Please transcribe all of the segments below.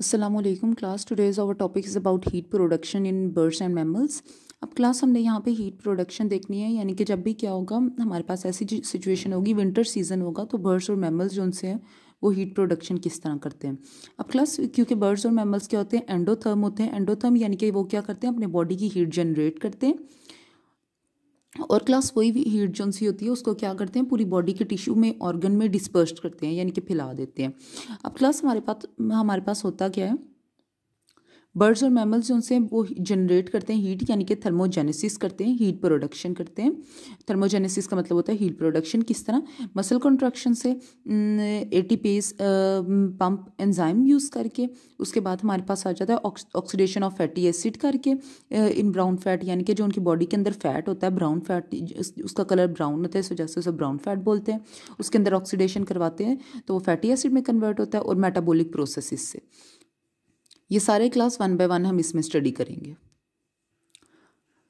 Aslam class today's our topic is about heat production in birds and mammals अब class हमने यहाँ पे heat production देखनी है यानी कि जब भी क्या होगा हमारे पास ऐसी सिचुएशन होगी विंटर सीजन होगा तो बर्ड्स और मेमल्स जो उनसे हैं वो हीट प्रोडक्शन किस तरह करते हैं अब क्लास क्योंकि बर्ड्स और मेमल्स क्या होते हैं एंडोथर्म होते हैं एंडोथर्म यानी कि वो क्या करते हैं अपने बॉडी की हीट जनरेट करते हैं और क्लास वही हीट जो सी होती है उसको क्या करते हैं पूरी बॉडी के टिश्यू में ऑर्गन में डिस्पर्स करते हैं यानी कि फैला देते हैं अब क्लास हमारे पास हमारे पास होता क्या है बर्ड्स और मैमल्स जो उनसे वो जनरेट करते हैं हीट यानी कि थर्मोजेनेसिस करते हैं हीट प्रोडक्शन करते हैं थर्मोजेनेसिस का मतलब होता है हीट प्रोडक्शन किस तरह मसल कॉन्ट्रैक्शन से a ATPase pump enzyme use करके उसके बाद हमारे पास आ जाता है ऑक्सीडेशन ऑफ फैटी एसिड करके इन ब्राउन फैट यानी कि जो उनकी बॉडी के अंदर फैट होता है ब्राउन फैट उसका कलर ब्राउन होता है इस वजह से उसे ब्राउन फैट बोलते हैं उसके अंदर ऑक्सीडेशन करवाते हैं तो वो फैटी एसिड में कन्वर्ट होता है और मेटाबोलिक प्रोसेस से ये सारे क्लास वन बाय वन हम इसमें स्टडी करेंगे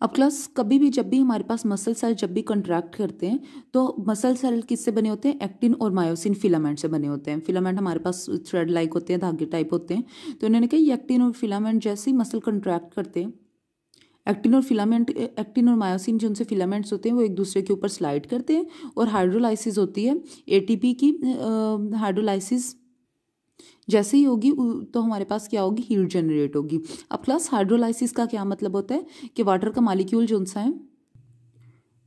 अब क्लास कभी भी जब भी हमारे पास मसल सेल जब भी कंट्रैक्ट करते हैं तो मसल सेल किससे बने होते हैं एक्टिन और मायोसिन फिलामेंट से बने होते हैं फिलामेंट हमारे पास थ्रेड लाइक होते हैं धागे टाइप होते हैं तो उन्होंने कहा एक्टिन और फिलामेंट जैसे ही मसल कंट्रैक्ट करते हैं एक्टिन और फिलामेंट एक्टिन और मायोसिन जो उनसे फिलामेंट्स होते हैं वो एक दूसरे के ऊपर स्लाइड करते हैं और हाइड्रोलाइसिस होती है एटीपी की हाइड्रोलाइसिस जैसे ही होगी तो हमारे पास क्या होगी हीट जनरेट होगी अब क्लास हाइड्रोलाइसिस का क्या मतलब होता है कि वाटर का मालिक्यूल जो सा है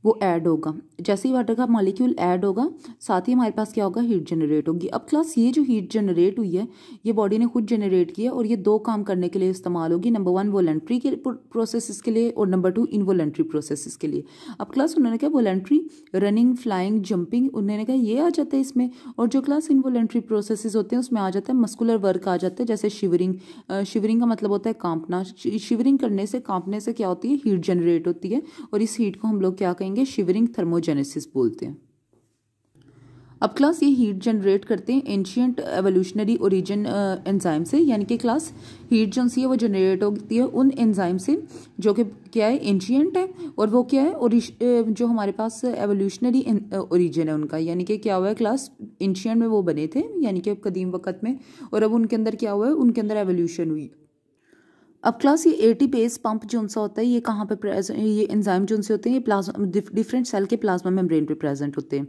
वो ऐड होगा जैसे ही वाटर का मॉलिक्यूल ऐड होगा साथ ही हमारे पास क्या होगा हीट जनरेट होगी अब क्लास ये जो हीट जनरेट हुई है ये बॉडी ने खुद जनरेट किया और ये दो काम करने के लिए इस्तेमाल होगी नंबर वन वॉलेंट्री के प्रोसेस के लिए और नंबर टू इनवॉलेंट्री प्रोसेस के लिए अब क्लास उन्होंने कहा वॉलेंट्री रनिंग फ्लाइंग जंपिंग उन्होंने कहा ये आ जाता है इसमें और जो क्लास इनवॉलेंट्री प्रोसेस होते हैं उसमें आ जाता है मस्कुलर वर्क आ जाता है जैसे शिवरिंग शिवरिंग का मतलब होता है कांपना शिवरिंग करने से कांपने से क्या होती है हीट जनरेट होती है और इस हीट को हम लोग क्या कहेंगे शिवरिंग थर्मोजन जेनेसिस बोलते हैं अब क्लास ये हीट जनरेट करते हैं एंशियंट एवोल्यूशनरी ओरिजिन एंजाइम से यानी कि क्लास हीट जो सी है वो जनरेट होती है उन एंजाइम से जो कि क्या है एंशियंट है और वो क्या है जो हमारे पास एवोल्यूशनरी ओरिजिन है उनका यानी कि क्या हुआ है क्लास एंशियंट में वो बने थे यानी कि कदीम वक़्त में और अब उनके अंदर क्या हुआ है उनके अंदर एवोल्यूशन हुई अब क्लास ये ए टी पेज पंप जो उनसा होता है ये कहाँ पे ये एंजाइम जो उनसे होते हैं ये प्लाज्मा डिफरेंट सेल के प्लाज्मा मेम्ब्रेन पे प्रेजेंट होते हैं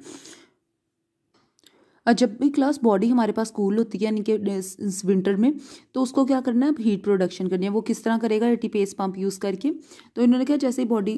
जब भी क्लास बॉडी हमारे पास कूल होती है यानी कि विंटर में तो उसको क्या करना है अब हीट प्रोडक्शन करनी है वो किस तरह करेगा पेस पंप यूज़ करके तो इन्होंने कहा जैसे ही बॉडी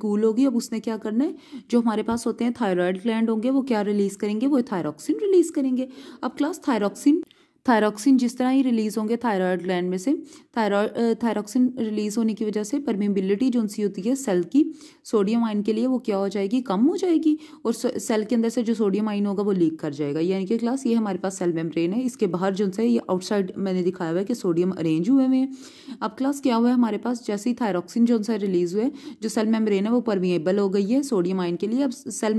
कूल होगी अब उसने क्या करना है जो हमारे पास होते हैं थायरॉयड ग्लैंड होंगे वो क्या रिलीज़ करेंगे वो थायरॉक्सिन रिलीज़ करेंगे अब क्लास थायरॉक्सिन थायरॉक्सिन जिस तरह ही रिलीज़ होंगे थायराइड ग्लैंड में से थायरॉय थायरॉक्सिन रिलीज़ होने की वजह से परमेबिलिटी जो होती है सेल की सोडियम आयन के लिए वो क्या हो जाएगी कम हो जाएगी और सेल के अंदर से जो सोडियम आयन होगा वो लीक कर जाएगा यानी कि क्लास ये हमारे पास सेल मेम्ब्रेन है इसके बाहर जो है ये आउटसाइड मैंने दिखाया हुआ है कि सोडियम अरेंज हुए हुए हैं अब क्लास क्या हुआ है हमारे पास जैसे ही थायरॉक्सिन जो है रिलीज हुए जो सेल मेम्ब्रेन है वो परमिएबल हो गई है सोडियम आयन के लिए अब सेल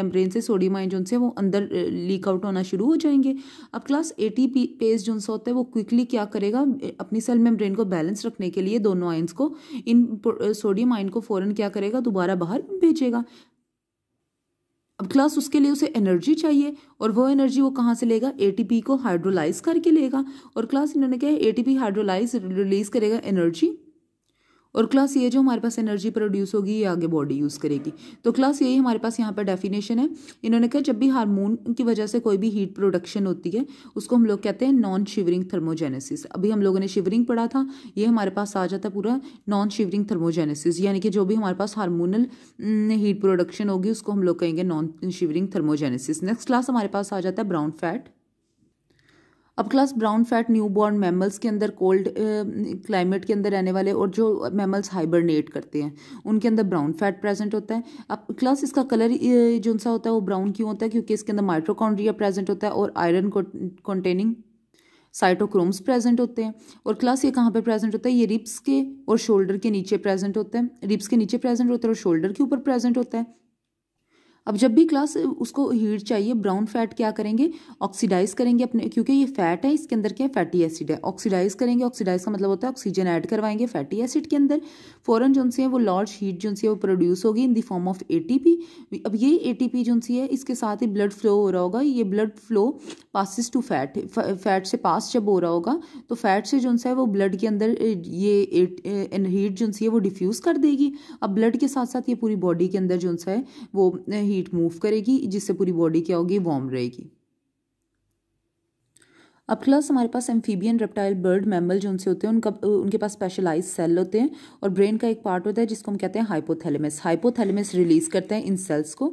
मेम्ब्रेन से सोडियम आयन जो है वो अंदर लीक आउट होना शुरू हो जाएंगे अब क्लास ए टी पेज जो होता है वो क्विकली क्या करेगा अपनी सेल मेम्ब्रेन को बैलेंस रखने के लिए दोनों आयन को इन सोडियम आयन को फ़ौरन क्या करेगा जाएगा दोबारा बाहर भेजेगा अब क्लास उसके लिए उसे एनर्जी चाहिए और वो एनर्जी वो कहाँ से लेगा एटीपी को हाइड्रोलाइज करके लेगा और क्लास इन्होंने क्या है एटीपी हाइड्रोलाइज रिलीज करेगा एनर्जी और क्लास ए जो हमारे पास एनर्जी प्रोड्यूस होगी ये आगे बॉडी यूज़ करेगी तो क्लास ए हमारे पास यहाँ पर डेफिनेशन है इन्होंने कहा जब भी हार्मोन की वजह से कोई भी हीट प्रोडक्शन होती है उसको हम लोग कहते हैं नॉन शिवरिंग थर्मोजेनेसिस अभी हम लोगों ने शिवरिंग पढ़ा था ये हमारे पास आ जाता है पूरा नॉन शिवरिंग थर्मोजेनेसिस यानी कि जो भी हमारे पास हारमोनल हीट प्रोडक्शन होगी उसको हम लोग कहेंगे non shivering thermogenesis next class हमारे पास आ जाता है ब्राउन फैट अब class brown fat new born mammals के अंदर कोल्ड क्लाइमेट के अंदर रहने वाले और जो मेमल्स हाइबरनेट करते हैं उनके अंदर ब्राउन फैट प्रेजेंट होता है अब क्लास इसका कलर जो सा होता है वो ब्राउन क्यों होता है क्योंकि इसके अंदर माइट्रोकॉन्ड्रिया प्रेजेंट होता है और आयरन कॉन्टेनिंग साइटोक्रोम्स प्रेजेंट होते हैं और क्लास ये कहाँ पे प्रेजेंट होता है ये रिप्स के और शोल्डर के नीचे प्रेजेंट होता है रिप्स के नीचे प्रेजेंट होता है और शोल्डर के ऊपर प्रेजेंट होता है अब जब भी क्लास उसको हीट चाहिए ब्राउन फैट क्या करेंगे ऑक्सीडाइज करेंगे अपने क्योंकि ये फैट है इसके अंदर क्या फैटी एसिड है ऑक्सीडाइज करेंगे ऑक्सीडाइज का मतलब होता है ऑक्सीजन ऐड करवाएंगे फैटी एसिड के अंदर फॉरन जो है वो लार्ज हीट जो है वो प्रोड्यूस होगी in the form of a अब ये ए टी पी है इसके साथ ही ब्लड फ्लो हो रहा होगा ये blood flow passes to fat fat से पास जब हो रहा होगा तो फैट से जो है वो ब्लड के अंदर ये हीट जो है वो डिफ्यूज़ कर देगी अब ब्लड के साथ साथ ये पूरी बॉडी के अंदर जो है वो हीट मूव करेगी जिससे पूरी बॉडी क्या होगी वार्म रहेगी अब प्लस हमारे पास एम्फीबियन रेप्टाइल बर्ड मैमल जो उनसे होते हैं उनका उनके पास स्पेशलाइज सेल होते हैं और ब्रेन का एक पार्ट होता है जिसको हम कहते हैं हाइपोथैलेमस हाइपोथैलेमस रिलीज करते हैं इन सेल्स को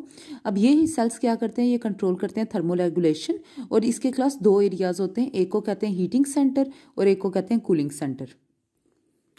अब ये ही सेल्स क्या करते हैं ये कंट्रोल करते हैं थर्मोरेगुलेशन और इसके क्लास दो एरियाज होते हैं एक को कहते हैं हीटिंग सेंटर और एक को कहते हैं कूलिंग सेंटर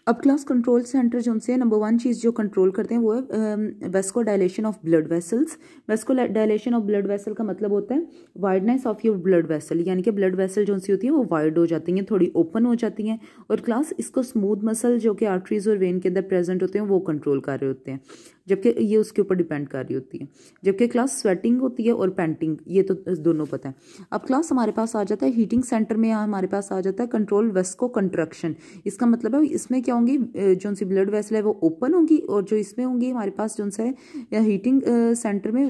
अब क्लास कंट्रोल सेंटर जो उनसे नंबर वन चीज़ जो कंट्रोल करते हैं वो है vasodilation of blood vessels vasodilation of blood vessel का मतलब होता है wideness of your blood vessel यानी कि ब्लड वेसल जो उनसी होती है वो वाइड हो जाती हैं थोड़ी ओपन हो जाती हैं और क्लास इसको स्मूथ मसल जो कि आर्टरीज और वेन के अंदर प्रेजेंट होते हैं वो कंट्रोल कर रहे होते हैं जबकि ये उसके ऊपर डिपेंड कर रही होती है जबकि क्लास स्वेटिंग होती है और पेंटिंग ये तो दोनों पता है अब क्लास हमारे पास आ जाता है हीटिंग सेंटर में हमारे पास आ जाता है कंट्रोल वेस्को कंट्रक्शन इसका मतलब है इसमें क्या क्या होंगी जो सी ब्लड वेसल है वो ओपन होंगी और जो इसमें होंगी हमारे पास जो सा है हीटिंग सेंटर में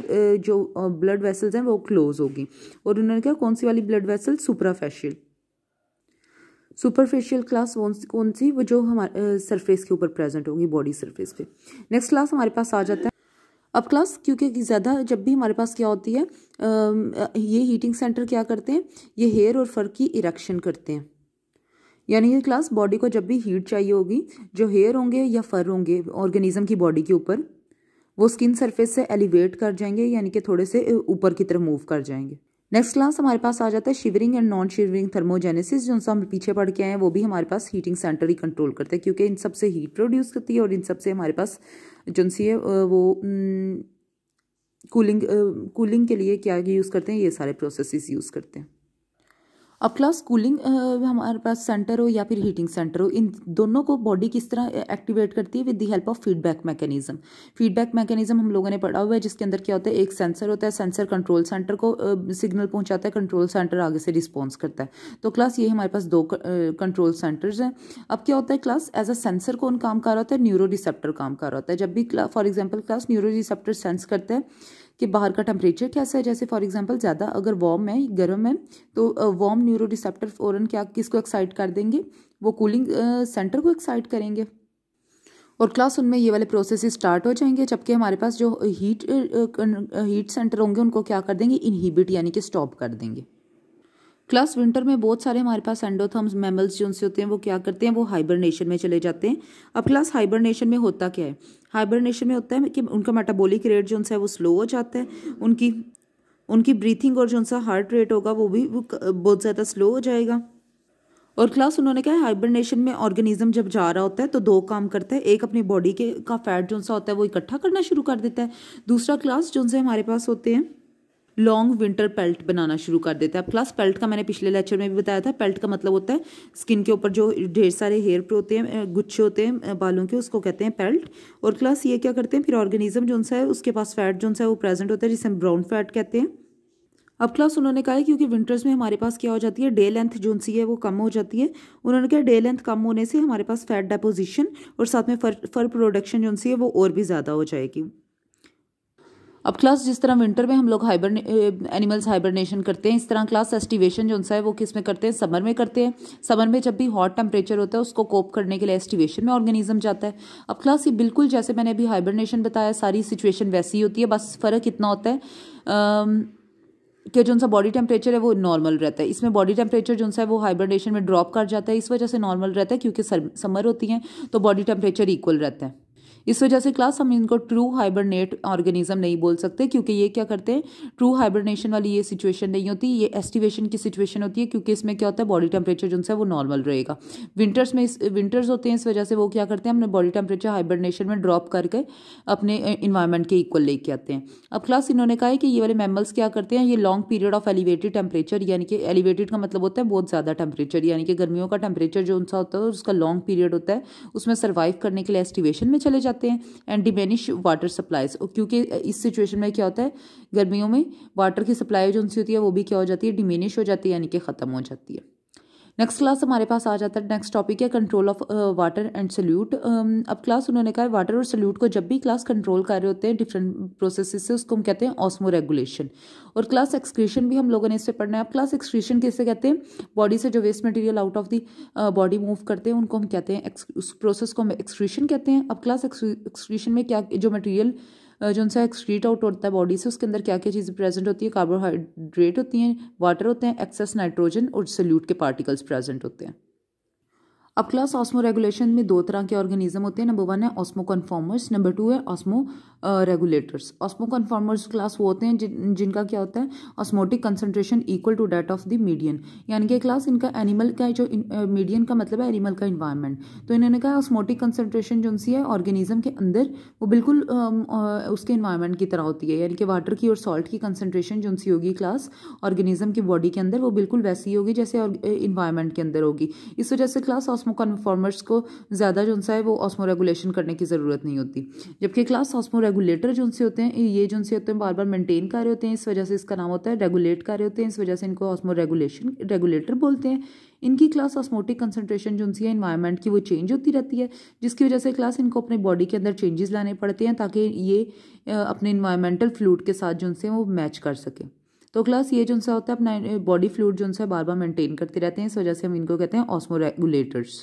जो ब्लड वेसल्स हैं वो क्लोज होगी और उन्होंने कहा कौन सी वाली blood vessel superficial superficial class कौन सी वो जो हमारे सरफेस के ऊपर प्रेजेंट होंगी बॉडी सरफेस पे नेक्स्ट क्लास हमारे पास आ जाता है अब क्लास क्योंकि ज़्यादा जब भी हमारे पास क्या होती है आ, ये हीटिंग सेंटर क्या करते हैं ये हेयर और फर की इरेक्शन करते हैं यानी ये क्लास बॉडी को जब भी हीट चाहिए होगी जो हेयर होंगे या फर होंगे ऑर्गेनिज्म की बॉडी के ऊपर वो स्किन सरफेस से एलिवेट कर जाएंगे यानी कि थोड़े से ऊपर की तरफ मूव कर जाएंगे नेक्स्ट क्लास हमारे पास आ जाता है shivering and non shivering thermogenesis जो हम पीछे पढ़ के आए हैं वो भी हमारे पास हीटिंग सेंटर ही कंट्रोल करते हैं क्योंकि इन सब से हीट प्रोड्यूस करती है और इन सब से हमारे पास जो सी है वो कूलिंग कूलिंग के लिए क्या यूज़ करते हैं ये सारे प्रोसेसेस यूज़ करते हैं अब क्लास कूलिंग हमारे पास सेंटर हो या फिर हीटिंग सेंटर हो इन दोनों को बॉडी किस तरह एक्टिवेट करती है with the help of feedback mechanism feedback mechanism हम लोगों ने पढ़ा हुआ है जिसके अंदर क्या होता है एक सेंसर होता है सेंसर कंट्रोल सेंटर को सिग्नल पहुंचाता है कंट्रोल सेंटर आगे से रिस्पॉन्स करता है तो क्लास ये हमारे पास दो कंट्रोल सेंटर्स हैं अब क्या होता है क्लास एज अ सेंसर कौन काम कर रहा होता है न्यूरो रिसेप्टर काम कर रहा होता है जब भी for example class neuro receptor sense करते हैं कि बाहर का टेम्परेचर कैसा है जैसे फॉर एग्जांपल ज़्यादा अगर वार्म है गर्म है तो वार्म न्यूरो रिसेप्टर फ़ौरन क्या किसको एक्साइट कर देंगे वो कूलिंग सेंटर को एक्साइट करेंगे और क्लास उनमें ये वाले प्रोसेस स्टार्ट हो जाएंगे जबकि हमारे पास जो हीट हीट सेंटर होंगे उनको क्या कर देंगे इनहिबिट यानी कि स्टॉप कर देंगे क्लास विंटर में बहुत सारे हमारे पास एंडोथम्स मेमल्स जो उनसे होते हैं वो क्या करते हैं वो हाइबरनेशन में चले जाते हैं अब क्लास हाइबरनेशन में होता क्या है हाइबरनेशन में होता है कि उनका मेटाबॉलिक रेट जो उनसे है वो स्लो हो जाता है उनकी उनकी ब्रीथिंग और जो उनका हार्ट रेट होगा वो भी वो बहुत ज़्यादा स्लो हो जाएगा और क्लास उन्होंने कहा हाइबरनेशन में ऑर्गेनिज्म जब जा रहा होता है तो दो काम करता है एक अपनी बॉडी के का फैट जो सा होता है वो इकट्ठा करना शुरू कर देता है दूसरा क्लास जो से हमारे पास होते हैं लॉन्ग विंटर पेल्ट बनाना शुरू कर देता है प्लस पेल्ट का मैंने पिछले लेक्चर में भी बताया था पेल्ट का मतलब होता है स्किन के ऊपर जो ढेर सारे हेयर पे होते हैं गुच्छे होते हैं बालों के उसको कहते हैं पेल्ट और प्लस ये क्या करते हैं फिर ऑर्गेनिज्म जो सा है उसके पास फैट जो सा है वो प्रेजेंट होता है जिसे हम ब्राउन फैट कहते हैं अब क्लास उन्होंने कहा है क्योंकि विंटर्स में हमारे पास क्या हो जाती है डे लेंथ जो सी है वो कम हो जाती है उन्होंने कहा डे लेंथ कम होने से हमारे पास फैट डेपोजिशन और साथ में फर फर प्रोडक्शन जो सी है वो और भी ज़्यादा हो जाएगी अब क्लास जिस तरह विंटर में हम लोग हाइबर एनिमल्स हाइबरनेशन करते हैं इस तरह क्लास एस्टिवेशन जो है वो किस में करते हैं समर में करते हैं समर में जब भी हॉट टेम्परेचर होता है उसको कोप करने के लिए एस्टिवेशन में ऑर्गेनिज्म जाता है अब क्लास ये बिल्कुल जैसे मैंने अभी हाइबरनेशन बताया सारी सिचुएशन वैसी ही होती है बस फ़र्क इतना होता है कि जो सा बॉडी टेम्परेचर है वो नॉर्मल रहता है इसमें बॉडी टेम्परेचर जो है वो हाइब्रिडेशन में ड्रॉप कर जाता है इस वजह से नॉर्मल रहता है क्योंकि समर होती हैं तो बॉडी टेम्परेचर इक्वल रहता है इस वजह से क्लास हम इनको ट्रू हाइबरनेट ऑर्गेनिज्म नहीं बोल सकते क्योंकि ये क्या करते हैं ट्रू हाइबरनेशन वाली ये सिचुएशन नहीं होती ये एस्टिवेशन की सिचुएशन होती है क्योंकि इसमें क्या होता है बॉडी टेम्परेचर जो है वो नॉर्मल रहेगा विंटर्स में इस विंटर्स होते हैं इस वजह से वो क्या करते हैं अपने बॉडी टेम्परेचर हाइबरनेशन में ड्रॉप करके अपने इन्वायरमेंट के इक्वल लेके आते हैं अब क्लास इन्होंने कहा है कि ये वाले मेमल्स क्या करते हैं ये long period of elevated temperature यानी कि एलिवेटेड का मतलब होता है बहुत ज़्यादा टेम्परेचर यानी कि गर्मियों का टेम्परेचर जो उनका होता है उसका लॉन्ग पीरियड होता है उसमें सर्वाइव करने के लिए एस्टिवेशन में चले जाते सकते हैं एंड डिमेनिश वाटर सप्लाईज क्योंकि इस सिचुएशन में क्या होता है गर्मियों में वाटर की सप्लाई जो उनसे होती है वो भी क्या हो जाती है डिमेनिश हो जाती है यानी कि ख़त्म हो जाती है नेक्स्ट क्लास हमारे पास आ जाता है नेक्स्ट टॉपिक है control of water and solute अब क्लास उन्होंने कहा वाटर और सल्यूट को जब भी क्लास कंट्रोल कर रहे होते हैं डिफरेंट प्रोसेस से उसको हम कहते हैं ऑस्मो रेगुलेशन और क्लास एक्सक्रीशन भी हम लोगों ने इससे पढ़ना है अब क्लास एक्सक्रीशन कैसे कहते हैं बॉडी से जो waste material out of the body move करते हैं उनको हम कहते हैं उस प्रोसेस को हम एक्सक्रीशन कहते हैं अब क्लास एक्सक्रीशन में क्या जो मटीरियल जो उनसे एक्सक्रीट आउट होता है बॉडी से उसके अंदर क्या क्या चीज़ें प्रेजेंट होती है कार्बोहाइड्रेट होती हैं वाटर होते हैं एक्सेस नाइट्रोजन और सल्यूट के पार्टिकल्स प्रेजेंट होते हैं अब क्लास ऑस्मो रेगुलेशन में दो तरह के ऑर्गेनिज्म होते हैं नंबर वन है ऑस्मो कन्फॉर्मर्स नंबर टू है osmoregulators osmoconformers class वो होते हैं जिन, जिनका क्या होता है osmotic concentration equal to that of the median यानी कि क्लास इनका एनिमल का जो मीडियन uh, का मतलब है एनिमल का इन्वायरमेंट तो इन्होंने कहा ऑस्मोटिक कंसनट्रेशन जो सी है ऑर्गेनिज्म के अंदर वो बिल्कुल uh, uh, उसके इन्वायरमेंट की तरह होती है यानी कि वाटर की और सॉल्ट की कंसनट्रेशन जो सी होगी क्लास ऑर्गेनिज्म की बॉडी के अंदर वो बिल्कुल वैसी होगी जैसे इन्वायरमेंट के अंदर होगी इस वजह से क्लास ऑस्मो कन्फॉर्मर्स को ज़्यादा जो है वो ऑस्मो रेगुलेशन करने की ज़रूरत नहीं होती जबकि क्लास ऑस्मो रेगुलेटर जो से होते हैं ये जो से होते हैं बार बार मेंटेन कर रहे होते हैं इस वजह से इसका नाम होता है रेगुलेट कर रहे होते हैं इस वजह से इनको ऑस्मो रेगुलेशन रेगुलेटर बोलते हैं इनकी क्लास ऑस्मोटिक कंसनट्रेशन जो सी है इन्वायरमेंट की वो चेंज होती रहती है जिसकी वजह से क्लास इनको अपने बॉडी के अंदर चेंजेस लाने पड़ते हैं ताकि ये अपने इन्वायरमेंटल फ्लूड के साथ जो उनसे वो मैच कर सकें तो क्लास ये जो सा होता है अपना बॉडी फ्लूड जो है बार बार मेंटेन करते रहते हैं इस वजह से हम इनको कहते हैं ऑस्मोरेगुलेटर्स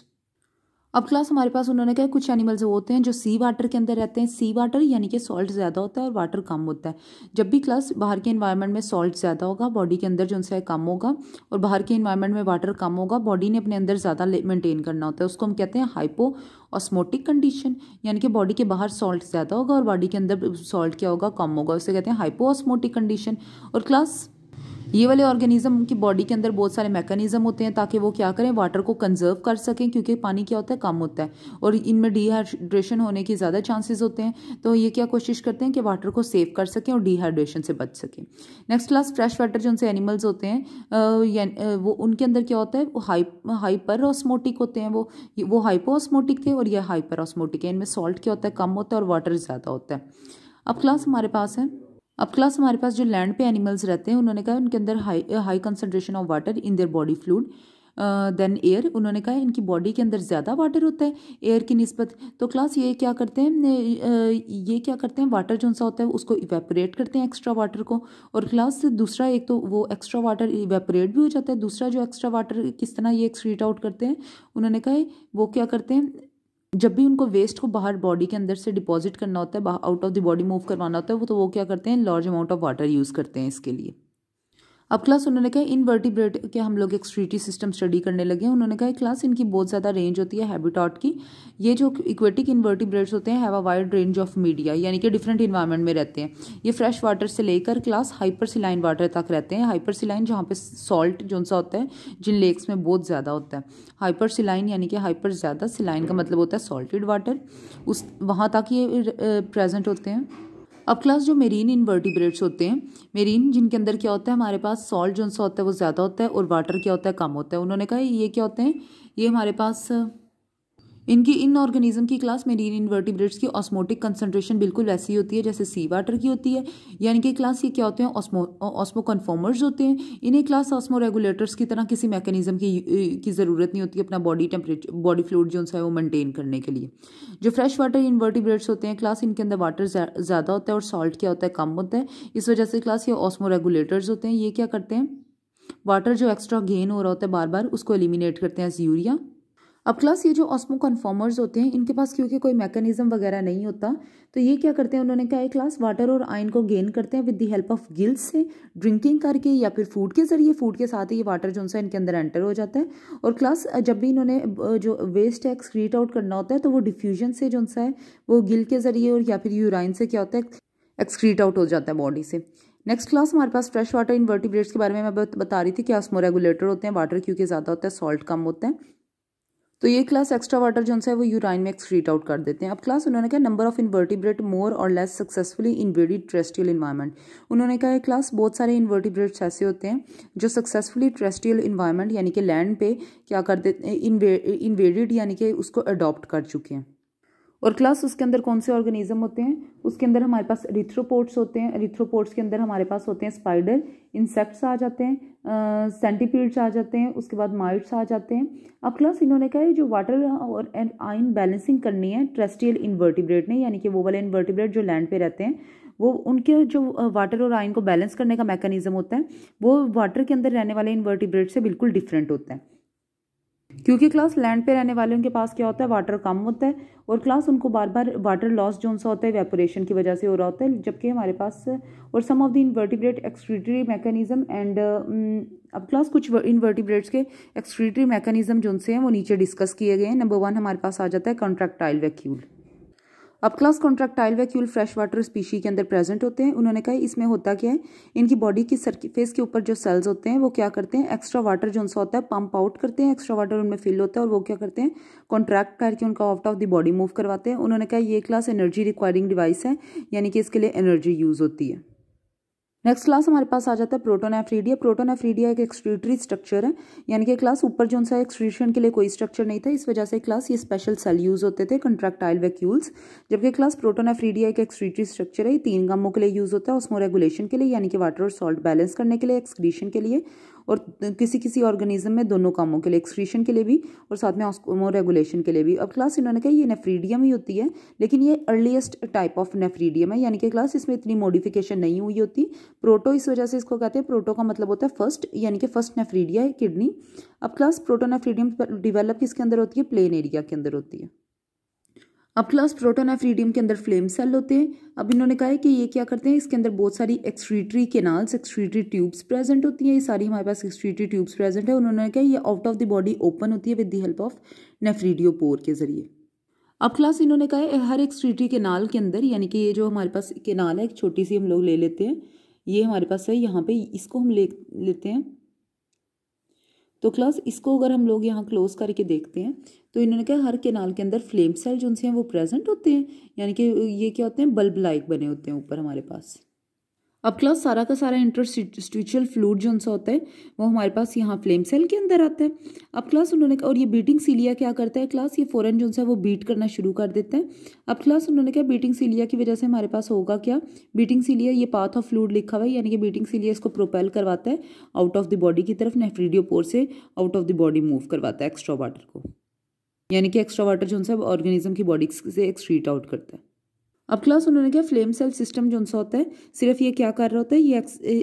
अब क्लास हमारे पास उन्होंने कहा कुछ एनिमल्स होते हैं जो सी वाटर के अंदर रहते हैं सी वाटर यानी कि सॉल्ट ज़्यादा होता है और वाटर कम होता है जब भी क्लास बाहर के इन्वायरमेंट में सॉल्ट ज़्यादा होगा बॉडी के अंदर जो उनसे कम होगा और बाहर के इन्वायरमेंट में वाटर कम होगा बॉडी ने अपने अंदर ज़्यादा मेंटेन करना होता है उसको हम कहते हैं हाइपो ऑस्मोटिक कंडीशन यानी कि बॉडी के बाहर सॉल्ट ज़्यादा होगा और बॉडी के अंदर सॉल्ट क्या होगा कम होगा उसे कहते हैं हाइपो ऑस्मोटिक कंडीशन और क्लास ये वाले ऑर्गेनिज्म की बॉडी के अंदर बहुत सारे मैकेनिज्म होते हैं ताकि वो क्या करें वाटर को कंजर्व कर सकें क्योंकि पानी क्या होता है कम होता है और इनमें डिहाइड्रेशन होने के ज़्यादा चांसेस होते हैं तो ये क्या कोशिश करते हैं कि वाटर को सेव कर सकें और डिहाइड्रेशन से बच सकें नेक्स्ट क्लास फ्रेश वाटर जो उनसे एनिमल्स होते हैं वो उनके अंदर क्या होता है वो हाई हाइपर ऑस्मोटिक होते हैं वो वो हाइपो ऑस्मोटिक थे और यह हाइपर ऑस्मोटिक है इनमें सॉल्ट क्या होता है कम होता है और वाटर ज़्यादा होता है अब क्लास हमारे पास है अब क्लास हमारे पास जो लैंड पे एनिमल्स रहते हैं उन्होंने कहा उनके अंदर high high concentration of water in their body fluid than air उन्होंने कहा इनकी बॉडी के अंदर ज़्यादा वाटर होता है एयर की नस्बत तो क्लास ये क्या करते हैं uh, ये क्या करते हैं वाटर जो सा होता है उसको इवेपोरेट करते हैं एक्स्ट्रा वाटर को और क्लास दूसरा एक तो वो एक्स्ट्रा वाटर इवेपरेट भी हो जाता है दूसरा जो एक्स्ट्रा वाटर किस तरह ये एक्सक्रीट आउट करते हैं उन्होंने कहा है, वो क्या करते हैं जब भी उनको वेस्ट को बाहर बॉडी के अंदर से डिपॉजिट करना होता है out of the body move करवाना होता है वो तो वो क्या करते हैं large amount of water use करते हैं इसके लिए अब क्लास उन्होंने कहा इनवर्टिब्रेट के हम लोग एक्सट्रीटी सिस्टम स्टडी करने लगे हैं उन्होंने कहा क्लास इनकी बहुत ज़्यादा रेंज होती है हैबिटॉट की ये जो इक्वेटिक इन्वर्टिब्रेट्स होते हैं have a wide range of media यानी कि डिफरेंट इन्वायरमेंट में रहते हैं ये फ्रेश वाटर से लेकर क्लास सिलाइन वाटर तक रहते हैं हाइपर सिलाइन जहाँ पे सॉल्ट जो सा होता है जिन लेक्स में बहुत ज़्यादा होता है सिलाइन यानी कि हाइपर ज़्यादा सिलाइन का मतलब होता है सॉल्टेड वाटर उस वहाँ तक ये प्रेजेंट होते हैं अब क्लास जो मेरीन इनवर्टिब्रेट्स होते हैं मेरीन जिनके अंदर क्या होता है हमारे पास सॉल्ट जो सा होता है वो ज़्यादा होता है और वाटर क्या होता है कम होता है उन्होंने कहा ये क्या होते हैं ये हमारे पास इनकी इन ऑर्गेनिज्म की क्लास मेरीन इन्वर्टिब्रेट्स की ऑस्मोटिक कंसनट्रेशन बिल्कुल वैसी होती है जैसे सी वाटर की होती है यानी कि क्लास ये क्या होते हैं ऑस्मो ऑस्मो कन्फॉर्मर्स होते हैं इन्हें क्लास ऑस्मो रेगुलेटर्स की तरह किसी मैकेनिज्म की की ज़रूरत नहीं होती अपना बॉडी टेम्परेचर बॉडी फ्लूड जो है वो मेनटेन करने के लिए जो फ्रेश वाटर इन्वर्टिब्रेट्स होते हैं क्लास इनके अंदर वाटर ज़्यादा होता है और सॉल्ट क्या होता है कम होता है इस वजह से क्लास ये ऑस्मो रेगुलेटर्स होते हैं ये क्या करते हैं वाटर जो एक्स्ट्रा गेन हो रहा होता है बार बार उसको एलिमिनेट करते हैं एज यूरिया अब क्लास ये जो ऑस्मो कन्फॉर्मर्स होते हैं इनके पास क्योंकि कोई मैकेनिज्म वगैरह नहीं होता तो ये क्या करते हैं उन्होंने कहा है क्लास वाटर और आयन को गेन करते हैं with the help of gills से ड्रिंकिंग करके या फिर फूड के ज़रिए फूड के साथ ही ये वाटर जो है इनके अंदर एंटर हो जाता है और क्लास जब भी इन्होंने जो वेस्ट है एक्सक्रीट आउट करना होता है तो वो डिफ्यूजन से जो सा है वो गिल के ज़रिए और या फिर यूराइन से क्या होता है एक्सक्रीट आउट हो जाता है बॉडी से नेक्स्ट क्लास हमारे पास फ्रेश वाटर इन्वर्टिब्रेट्स के बारे में मैं बता रही थी कि ऑस्मो रेगुलेटर होते हैं वाटर क्योंकि ज़्यादा होता है सॉल्ट कम होता है तो ये क्लास एक्स्ट्रा वाटर जो है वो यूराइन में एक्सक्रीट आउट कर देते हैं अब क्लास उन्होंने कहा नंबर ऑफ इन्वर्टिब्रेट मोर और less successfully invaded terrestrial environment उन्होंने कहा क्लास बहुत सारे इन्वर्टिब्रेट्स ऐसे होते हैं जो सक्सेसफुली ट्रेस्टियल इन्वायरमेंट यानी कि लैंड पे क्या कर देते हैं इन्वेडिड यानी कि उसको अडॉप्ट कर चुके हैं और क्लास उसके अंदर कौन से ऑर्गेनिज्म होते हैं उसके अंदर हमारे पास रिथ्रोपोर्ट्स होते हैं रिथ्रोपोर्ट्स के अंदर हमारे पास होते हैं स्पाइडर इंसेक्ट्स आ जाते हैं सेंटीपीड्स आ जाते हैं उसके बाद माइट्स आ जाते हैं अब क्लास इन्होंने कहा है जो वाटर और एंड आइन बैलेंसिंग करनी है ट्रेस्टियल इन्वर्टिब्रेट ने यानी कि वो वाले इन्वर्टिब्रेट जो लैंड पे रहते हैं वो उनके जो वाटर और आइन को बैलेंस करने का मैकेनिज्म होता है वो वाटर के अंदर रहने वाले इन्वर्टिब्रेट से बिल्कुल डिफरेंट होता है क्योंकि क्लास लैंड पे रहने वाले उनके पास क्या होता है वाटर कम होता है और क्लास उनको बार बार वाटर लॉस जो सा होता है वेपोरेशन की वजह से हो रहा होता है जबकि हमारे पास और some of the invertebrate excretory mechanism and अब क्लास कुछ इन्वर्टिब्रेट्स के एक्सक्रीटरी मैकेनिज्म जो उनसे हैं वो नीचे डिस्कस किए गए हैं नंबर वन हमारे पास आ जाता है कॉन्ट्रैक्टाइल वैक्यूल अब class contractile vacuole fresh water species के अंदर प्रेजेंट होते हैं उन्होंने कहा इसमें होता क्या है इनकी बॉडी की सरफेस के ऊपर जो सेल्स होते हैं वो क्या करते हैं एक्स्ट्रा वाटर जो उनसे होता है पंप आउट करते हैं एक्स्ट्रा वाटर उनमें फिल होता है और वो क्या करते हैं कॉन्ट्रैक्ट करके उनका out of the body move करवाते हैं उन्होंने कहा ये क्लास एनर्जी रिक्वायरिंग डिवाइस है यानी कि इसके लिए एनर्जी यूज़ होती है नेक्स्ट क्लास हमारे पास आ जाता है प्रोटोन एफ्रीडिया प्रोटोन एफ्रीडिया एक एक्सट्रीटरी स्ट्रक्चर है यानी कि क्लास ऊपर जो सा एक्सट्रीशन के लिए कोई स्ट्रक्चर नहीं था इस वजह से क्लास ये स्पेशल सेल यूज होते थे कंट्रैक्टाइल वैक्यूल्स जबकि क्लास प्रोटोन एफ्रीडिया एक एक्सट्रीटरी स्ट्रक्चर है तीन गमों के लिए यूज होता है उसमें रेगुलेशन के लिए यानी कि वाटर और सॉल्ट बैलेंस करने के लिए एक्सक्रीशन के लिए और किसी किसी ऑर्गेनिज्म में दोनों कामों के लिए एक्सक्रीशन के लिए भी और साथ में ऑस्कोमो रेगुलेशन के लिए भी अब क्लास इन्होंने कहा ये नेफ्रीडियम ही होती है लेकिन ये अर्लीस्ट टाइप ऑफ नेफ्रीडियम है यानी कि क्लास इसमें इतनी मॉडिफिकेशन नहीं हुई होती प्रोटो इस वजह से इसको कहते हैं प्रोटो का मतलब होता है फर्स्ट यानी कि फर्स्ट नेफ्रीडिया है किडनी अब क्लास प्रोटोनेफ्रीडियम डिवेलप किसके अंदर होती है प्लेन एरिया के अंदर होती है अब क्लास प्रोटोन रीडियम के अंदर फ्लेम सेल होते हैं अब इन्होंने कहा है कि ये क्या करते हैं इसके अंदर बहुत सारी excretory canals excretory tubes present होती हैं ये सारी हमारे पास एक्सट्रीटरी ट्यूब्स प्रेजेंट है उन्होंने कहा ये out of the body open होती है with the help of nephridiopore के जरिए अब क्लास इन्होंने कहा है हर एक्सट्रीटरी केनाल के अंदर यानी कि ये जो हमारे पास केनाल है एक छोटी सी हम लोग ले लेते हैं ये हमारे पास है यहाँ पर इसको हम ले लेते हैं तो क्लास इसको अगर हम लोग यहाँ क्लोज करके देखते हैं तो इन्होंने कहा हर केनाल के अंदर फ्लेम सेल जो उनसे हैं वो प्रेजेंट होते हैं यानी कि ये क्या होते हैं बल्ब लाइक बने होते हैं ऊपर हमारे पास अब क्लास सारा का सारा इंटरस्टिचुअल फ्लूड जो सा होता है वो हमारे पास यहाँ फ्लेम सेल के अंदर आता है अब क्लास उन्होंने कहा और ये बीटिंग सीलिया क्या करता है क्लास ये फ़ौरन जो सा वो बीट करना शुरू कर देते हैं अब क्लास उन्होंने कहा बीटिंग सीलिया की वजह से हमारे पास होगा क्या बीटिंग सीलिया ये पाथ ऑफ फ्लूड लिखा हुआ है यानी कि बीटिंग सीलिया इसको प्रोपेल करवाता है आउट ऑफ द बॉडी की तरफ नेफ्रीडियोपोर से out of the body move करवाता है एक्स्ट्रा वाटर को यानी कि एक्स्ट्रा वाटर जो है ऑर्गेनिज्म की बॉडी से एक्सट्रीट आउट करता है अब क्लास उन्होंने क्या फ्लेम सेल सिस्टम जो उनसा होता है सिर्फ ये क्या कर रहा होता है ये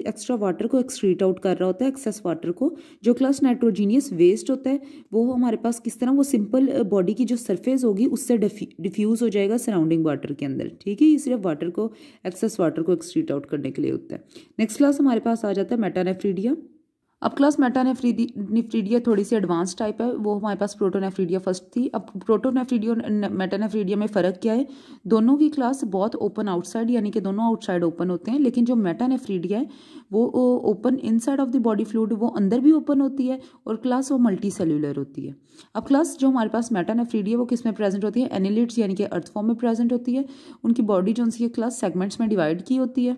एक्स्ट्रा वाटर को एक्सट्रीट आउट कर रहा होता है एक्सेस वाटर को जो क्लास नाइट्रोजीनियस वेस्ट होता है वो हमारे पास किस तरह वो सिंपल बॉडी की जो सरफेस होगी उससे डिफ्यूज़ हो जाएगा सराउंडिंग वाटर के अंदर ठीक है ये सिर्फ वाटर को एक्सेस वाटर को एक्सट्रीट आउट करने के लिए होता है नेक्स्ट क्लास हमारे पास आ जाता है मेटानेफ्रीडिया अब क्लास मेटा नेफ्रीडिया थोड़ी सी एडवांस टाइप है वो हमारे पास प्रोटोनेफ्रीडिया फर्स्ट थी अब प्रोटोनेफ्रीडिया मेटानेफ्रीडिया में फ़र्क क्या है दोनों की क्लास बहुत ओपन आउटसाइड यानी कि दोनों आउटसाइड ओपन होते हैं लेकिन जो मेटानेफ्रीडिया है वो open side of the body fluid वो अंदर भी ओपन होती है और क्लास वो मल्टी सेल्यूलर होती है अब क्लास जो हमारे पास मेटानेफ्रीडिया वो किस में प्रेजेंट होती है एनिलिट्स यानी कि अर्थफॉर्म में प्रेजेंट होती है उनकी बॉडी जो उनकी क्लास सेगमेंट्स में डिवाइड की होती है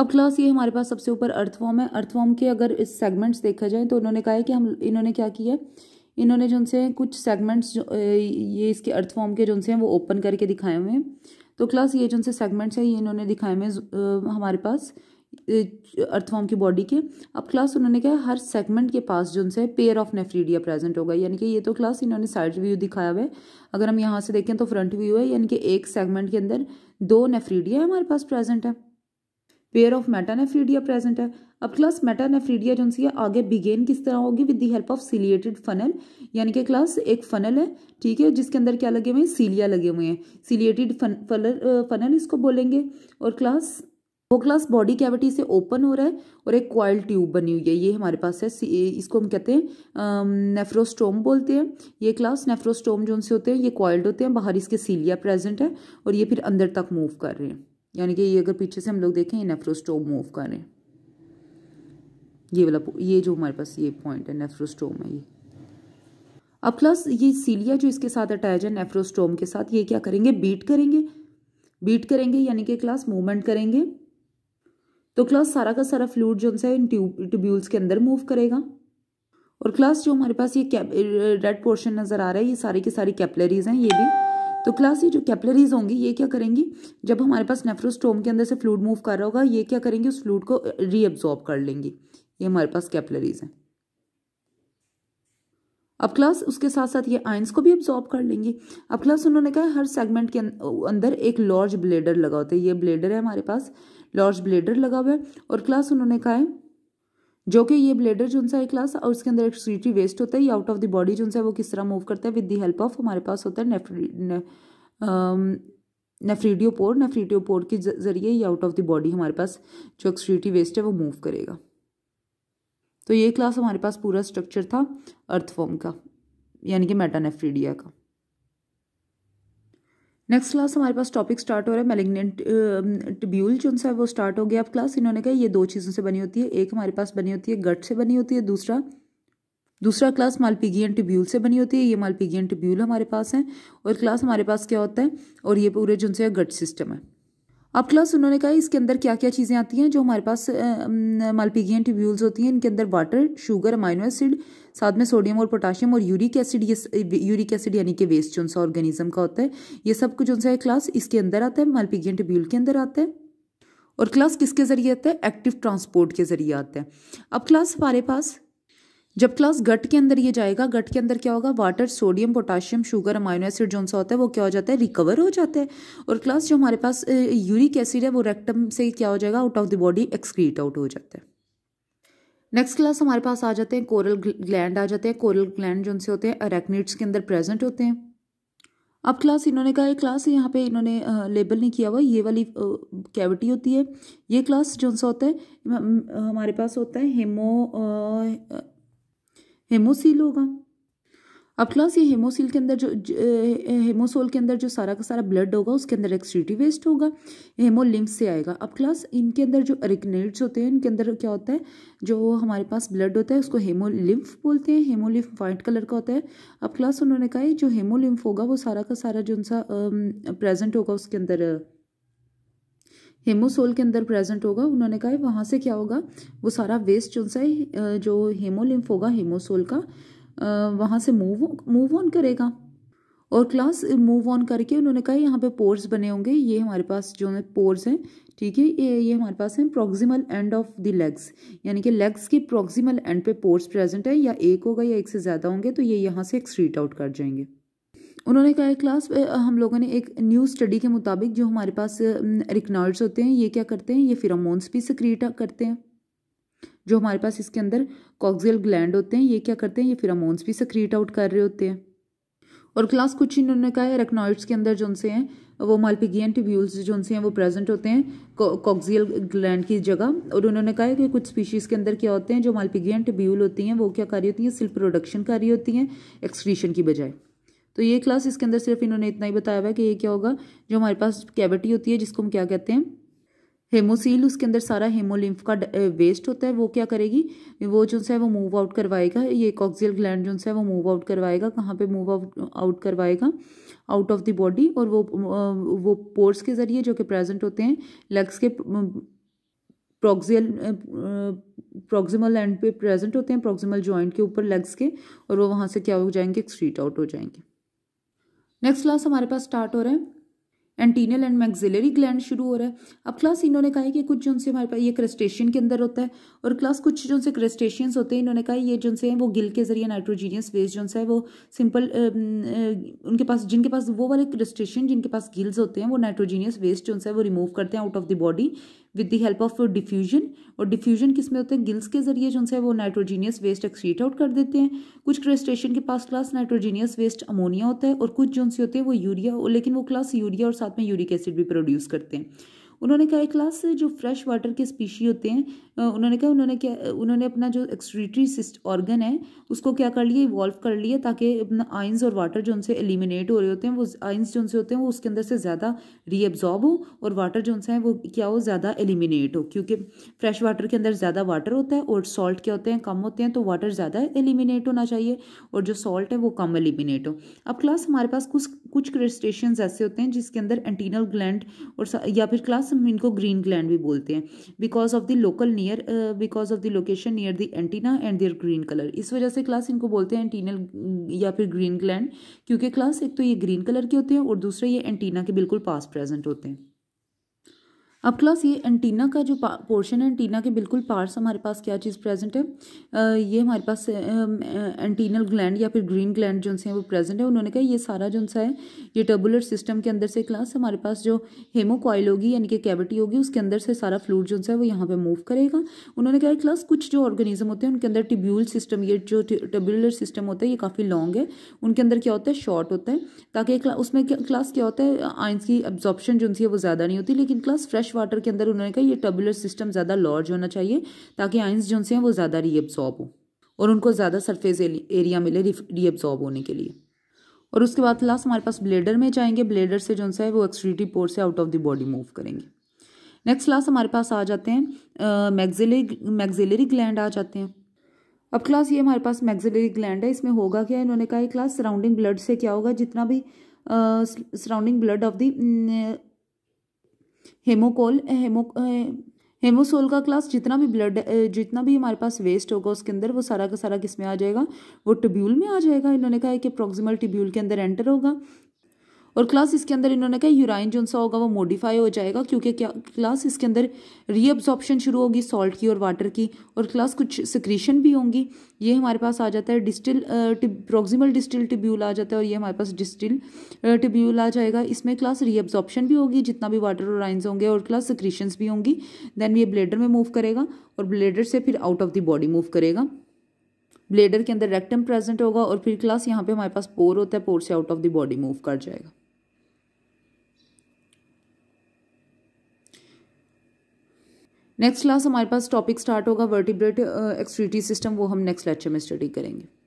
अब क्लास ये हमारे पास सबसे ऊपर अर्थफॉर्म है अर्थफॉर्म के अगर इस सेगमेंट्स देखा जाए तो उन्होंने कहा है कि हम इन्होंने क्या किया इन्होंने जो उनसे कुछ सेगमेंट्स जो ये इसके अर्थफॉर्म के जो उनसे हैं वो ओपन करके दिखाए हुए हैं तो क्लास ये जो उनसे सेगमेंट्स हैं ये इन्होंने दिखाए हुए हमारे पास अर्थफॉर्म की बॉडी के अब क्लास उन्होंने कहा हर सेगमेंट के पास जो उनसे पेयर ऑफ नेफ्रीडिया प्रेजेंट होगा यानी कि ये तो क्लास इन्होंने साइड व्यू दिखाया हुआ है अगर हम यहाँ से देखें तो फ्रंट व्यू है यानी कि एक सेगमेंट के अंदर दो नेफ्रीडिया हमारे पास प्रेजेंट है पेयर ऑफ मेटानेफ्रीडिया प्रेजेंट है अब क्लास मेटानेफ्रीडिया जो सी है आगे बिगेन किस तरह होगी with the help of ciliated funnel यानी कि क्लास एक फनल है ठीक है जिसके अंदर क्या लगे हुए हैं सीलिया लगे हुए हैं सीलिएटेड फनल इसको बोलेंगे और क्लास वो क्लास बॉडी कैविटी से ओपन हो रहा है और एक क्वाइल ट्यूब बनी हुई है ये हमारे पास है इसको हम कहते हैं नेफ्रोस्टोम बोलते हैं ये क्लास नेफ्रोस्टोम जो उनसे होते हैं ये क्वाइल्ड होते हैं बाहर इसके सीलिया प्रेजेंट है और ये फिर अंदर तक मूव कर रहे हैं यानी कि ये अगर पीछे से हम लोग देखें ये नेफ्रोस्टोम मूव करें ये वाला ये जो हमारे पास ये पॉइंट है नेफ्रोस्टोम है ये अब प्लस ये सीलिया जो इसके साथ अटैच है नेफ्रोस्टोम के साथ ये क्या करेंगे बीट करेंगे बीट करेंगे यानी कि क्लास मूवमेंट करेंगे तो क्लास सारा का सारा फ्लूड जो है इन ट्यूब ट्यूब्यूल्स के अंदर मूव करेगा और क्लास जो हमारे पास ये रेड पोर्शन नज़र आ रहा है ये सारी की सारी कैपलरीज हैं ये भी तो क्लास ये जो कैपलरीज होंगी ये क्या करेंगी जब हमारे पास नेफ्रोस्टोम के अंदर से फ्लूड मूव कर रहा होगा ये क्या करेंगे उस फ्लूड को रीअब्जॉर्ब कर लेंगी ये हमारे पास कैपलरीज हैं अब क्लास उसके साथ साथ ये आयंस को भी ऑब्जॉर्ब कर लेंगी अब क्लास उन्होंने कहा हर सेगमेंट के अंदर एक लॉर्ज ब्लेडर लगा होता है ये ब्लेडर है हमारे पास लॉर्ज ब्लेडर लगा हुआ है और क्लास उन्होंने कहा है जो कि ये ब्लेडर जो है क्लास और उसके अंदर सीटी वेस्ट होता है ये आउट ऑफ द बॉडी जो है वो किस तरह मूव करता है विद दी हेल्प ऑफ हमारे पास होता है नेफ्री ने, नेफ्रीडियोपोर नेफ्रीडियोपोर के जरिए ये आउट ऑफ द बॉडी हमारे पास जो एक्सट्रीटी वेस्ट है वो मूव करेगा तो ये क्लास हमारे पास पूरा स्ट्रक्चर था अर्थफॉर्म का यानी कि मेटानेफ्रीडिया का नेक्स्ट क्लास हमारे पास टॉपिक स्टार्ट हो रहा है मेलिग्नेंट ट्यूब्यूल जो है वो स्टार्ट हो गया अब क्लास इन्होंने कहा ये दो चीज़ों से बनी होती है एक हमारे पास बनी होती है गट से बनी होती है दूसरा दूसरा क्लास मालपीगियन ट्यूब्यूल से बनी होती है ये मालपीगियन ट्यूब्यूल हमारे पास है और क्लास हमारे पास क्या होता है और ये पूरे जो है गट सिस्टम है अब क्लास उन्होंने कहा इसके अंदर क्या क्या चीज़ें आती हैं जो हमारे पास मालपीगियन ट्यूब्यूल्स होती हैं इनके अंदर वाटर शुगर अमाइनो एसिड साथ में सोडियम और पोटाशियम और यूरिक एसिड ये यूरिक एसिड यानी कि वेस्ट जो सा ऑर्गेनिज्म का होता है ये सब कुछ जो सा क्लास इसके अंदर आता है मालपीगियन ट्यूब्यूल के अंदर आता है और क्लास किसके ज़रिए आता है एक्टिव ट्रांसपोर्ट के ज़रिए आता है अब क्लास हमारे पास जब क्लास गट के अंदर ये जाएगा गट के अंदर क्या होगा water sodium potassium sugar amino acid जो सा होता है वो क्या हो जाता है रिकवर हो जाता है और क्लास जो हमारे पास यूरिक एसिड है वो रेक्टम से क्या हो जाएगा out of the body excrete out हो जाता है नेक्स्ट क्लास हमारे पास आ जाते हैं कोरल ग्लैंड आ जाते हैं कोरल ग्लैंड जो उनसे होते हैं अरेक्निड्स के अंदर प्रेजेंट होते हैं अब क्लास इन्होंने कहा क्लास यहाँ पे इन्होंने लेबल नहीं किया हुआ ये वाली कैविटी होती है ये क्लास जो सा होता है हमारे पास होता है हेमो हेमोसील होगा अब क्लास ये हेमोसील के अंदर जो हेमोसोल के अंदर जो सारा का सारा ब्लड होगा उसके अंदर एक्सट्रीटी वेस्ट होगा हेमोलिम्स से आएगा अब क्लास इनके अंदर जो अरिकनेट्स होते हैं इनके अंदर क्या होता है जो हमारे पास ब्लड होता है उसको हेमोलिम्फ बोलते हैं हेमोलिम्फ वाइट कलर का होता है अब क्लास उन्होंने कहा जो हेमोलिम्फ होगा वो सारा का सारा जो उनका प्रेजेंट होगा उसके अंदर हेमोसोल के अंदर प्रेजेंट होगा उन्होंने कहा वहाँ से क्या होगा वो सारा वेस्ट जो सा जो हेमोलिम्फ होगा हेमोसोल का वहाँ से मूव मूव ऑन करेगा और क्लास मूव ऑन करके उन्होंने कहा यहाँ पे पोर्स बने होंगे ये हमारे पास जो है पोर्स हैं ठीक है ये ये हमारे पास हैं proximal end of the legs यानी कि लेग्स के प्रोक्सिमल एंड पे पोर्स प्रेजेंट है या एक होगा या एक से ज़्यादा होंगे तो ये यहाँ से एक्सट्रीट आउट कर जाएंगे उन्होंने कहा क्लास हम लोगों ने एक न्यू स्टडी के मुताबिक जो हमारे पास रिकनॉइड्स होते हैं ये क्या करते हैं ये फिरामोन्स भी सक्रिएट करते हैं जो हमारे पास इसके अंदर कॉक्जियल ग्लैंड होते हैं ये क्या करते हैं ये फिरामोन्स भी सक्रिएट आउट कर रहे होते हैं और क्लास कुछ इन्होंने कहा है रेकनॉइड्स के अंदर जो से हैं वो मालपिगियन ट्यूब्यूल्स जो उनसे हैं वो प्रेजेंट होते हैं कॉक्जियल ग्लैंड की जगह और उन्होंने कहा है कि कुछ स्पीशीज़ के अंदर क्या होते हैं जो मालपिगियन ट्यूब्यूल होती हैं वो क्या कर रही होती हैं सिल्प प्रोडक्शन कर रही होती हैं एक्सक्रीशन की बजाय तो ये क्लास इसके अंदर सिर्फ इन्होंने इतना ही बताया हुआ है कि ये क्या होगा जो हमारे पास कैविटी होती है जिसको हम क्या कहते हैं हेमोसील उसके अंदर सारा हेमोलिम्फ का वेस्ट होता है वो क्या करेगी वो जो है वो मूव आउट करवाएगा ये कॉक्सियल ग्लैंड जो है वो मूव आउट करवाएगा कहाँ पे मूव आउट आउट करवाएगा आउट ऑफ द बॉडी और वो वो पोर्स के ज़रिए जो कि प्रेजेंट होते हैं लेग्स के प्रोक्सियल प्रोक्सिमल एंड पे प्रेजेंट होते हैं प्रोक्सिमल जॉइंट के ऊपर लेग्स के और वो वहाँ से क्या हो जाएंगे एक्सट्रीट आउट हो जाएंगे नेक्स्ट क्लास हमारे पास स्टार्ट हो रहा है एंटीनियल एंड मैगजिलरी ग्लैंड शुरू हो रहा है अब क्लास इन्होंने कहा है कि कुछ जो उनसे हमारे पास ये क्रस्टेशियन के अंदर होता है और क्लास कुछ जो से क्रस्टेशियंस होते हैं इन्होंने कहा है ये जो उनसे हैं वो गिल के जरिए नाइट्रोजीनियस वेस्ट जो है वो सिंपल उनके पास जिनके पास वो वाले क्रस्टेशियन जिनके पास गिल्स होते हैं वो नाइट्रोजीनियस वेस्ट जो है वो रिमूव करते हैं out of the body with the help of diffusion और डिफ्यूजन किस में होता है गिल्स के जरिए जो है वो नाइट्रोजीनियस वेस्ट एक्सक्रीट आउट कर देते हैं कुछ क्रेस्टेशन के पास क्लास नाइट्रोजीनियस वेस्ट अमोनिया होता है और कुछ जो होते हैं वो यूरिया लेकिन वो क्लास यूरिया और साथ में यूरिक एसिड भी प्रोड्यूस करते हैं उन्होंने कहा क्लास जो फ्रेश वाटर के स्पीशी होते हैं उन्होंने कहा उन्होंने क्या उन्होंने अपना जो एक्सट्रीटरी सिस्ट ऑर्गन है उसको क्या कर लिया इवॉल्व कर लिया ताकि अपना आइंस और वाटर जो उनसे एलिमिनेट हो रहे होते हैं वो आइंस जो उनसे होते हैं वो उसके अंदर से ज़्यादा रीअब्जॉर्ब हो और वाटर जो उनसे हैं वो क्या हो ज़्यादा एलिमिनेट हो क्योंकि फ्रेश वाटर के अंदर ज़्यादा वाटर होता है और सॉल्ट क्या होते हैं कम होते हैं तो वाटर ज़्यादा एलिमिनेट होना चाहिए और जो सॉल्ट है वो कम एलिमिनेट हो अब क्लास हमारे पास कुछ कुछ क्रिस्टेशन ऐसे होते हैं जिसके अंदर एंटीनल ग्लैंड और या फिर क्लास हम इनको ग्रीन ग्लैंड भी बोलते हैं because of the local near because of the location near the antenna and their green colour इस वजह से क्लास इनको बोलते हैं एंटीनल uh, या फिर ग्रीन ग्लैंड क्योंकि क्लास एक तो ये ग्रीन कलर के होते हैं और दूसरे ये एंटीना के बिल्कुल पास प्रेजेंट होते हैं अब क्लास ये एंटीना का जो पोर्शन है एंटीना के बिल्कुल पार्ट्स हमारे पास क्या चीज़ प्रेजेंट है आ, ये हमारे पास एंटीनल ग्लैंड या फिर ग्रीन ग्लैंड जो है वो प्रेजेंट है उन्होंने कहा ये सारा जो सा है ये टर्बुलर सिस्टम के अंदर से क्लास हमारे पास जो हेमोकॉइल होगी यानी कि कैविटी होगी उसके अंदर से सारा फ्लूड जो है वो यहाँ पर मूव करेगा उन्होंने कहा क्लास कुछ जो ऑर्गेनिज्म होते हैं उनके अंदर टिब्यूल सिस्टम ये जो टर्बुलर सिस्टम होता है ये काफ़ी लॉन्ग है उनके अंदर क्या होता है शॉर्ट होता है ताकि उसमें क्लास क्या होता है आइंस की एब्जॉर्प्शन जो है वो ज़्यादा नहीं होती लेकिन क्लास फ्रेश फ्रेश वाटर के अंदर उन्होंने कहा ये टबुलर सिस्टम ज़्यादा लॉर्ज होना चाहिए ताकि आइंस जो हैं वो ज़्यादा रीअब्जॉर्ब हो और उनको ज़्यादा सरफेस एरिया मिले रीअब्जॉर्ब होने के लिए और उसके बाद लास्ट हमारे पास ब्लेडर में जाएंगे ब्लेडर से जो है वो एक्सट्रीटी पोर से out of the body move करेंगे नेक्स्ट क्लास हमारे पास आ जाते हैं मैगजिलरी मैगजिलरी ग्लैंड आ जाते हैं अब क्लास ये हमारे पास मैगजिलरी ग्लैंड है इसमें होगा क्या इन्होंने कहा क्लास सराउंडिंग ब्लड से क्या होगा जितना भी surrounding blood of the hemocoel hemo hemocoel का क्लास जितना भी ब्लड जितना भी हमारे पास वेस्ट होगा उसके अंदर वो सारा का सारा किस में आ जाएगा वो टिब्यूल में आ जाएगा इन्होंने कहा है कि प्रोक्सिमल टिब्यूल के अंदर एंटर होगा और क्लास इसके अंदर इन्होंने कहा यूराइन जो सा होगा वो मॉडिफाई हो जाएगा क्योंकि क्या क्लास इसके अंदर रीअब्जॉर्प्शन शुरू होगी सॉल्ट की और वाटर की और क्लास कुछ सिक्रीशन भी होंगी ये हमारे पास आ जाता है डिस्टिल प्रोक्सिमल डिस्टिल टिब्यूल आ जाता है और ये हमारे पास डिस्टिल टिब्यूल आ जाएगा इसमें क्लास रीअब्जॉर्प्शन भी होगी जितना भी वाटर और आइन्स होंगे और क्लास सिक्रीशंस भी होंगी देन ये ब्लेडर में मूव करेगा और ब्लेडर से फिर out of the body move करेगा ब्लेडर के अंदर रेक्टम प्रेजेंट होगा और फिर क्लास यहाँ पे हमारे पास पोर होता है पोर से out of the body move कर जाएगा नेक्स्ट क्लास हमारे पास टॉपिक स्टार्ट होगा वर्टिब्रेट एक्सट्रीटी सिस्टम वो हम नेक्स्ट लेक्चर में स्टडी करेंगे